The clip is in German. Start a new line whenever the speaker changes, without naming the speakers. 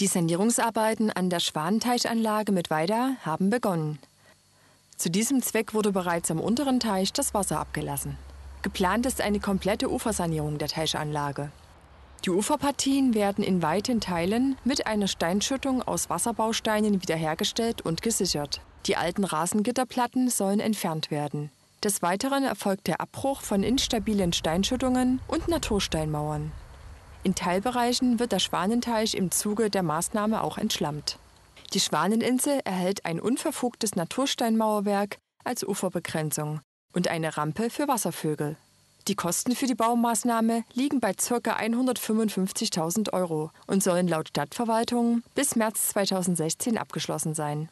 Die Sanierungsarbeiten an der Schwanenteichanlage mit Weida haben begonnen. Zu diesem Zweck wurde bereits am unteren Teich das Wasser abgelassen. Geplant ist eine komplette Ufersanierung der Teichanlage. Die Uferpartien werden in weiten Teilen mit einer Steinschüttung aus Wasserbausteinen wiederhergestellt und gesichert. Die alten Rasengitterplatten sollen entfernt werden. Des Weiteren erfolgt der Abbruch von instabilen Steinschüttungen und Natursteinmauern. In Teilbereichen wird der Schwanenteich im Zuge der Maßnahme auch entschlammt. Die Schwaneninsel erhält ein unverfugtes Natursteinmauerwerk als Uferbegrenzung und eine Rampe für Wasservögel. Die Kosten für die Baumaßnahme liegen bei ca. 155.000 Euro und sollen laut Stadtverwaltung bis März 2016 abgeschlossen sein.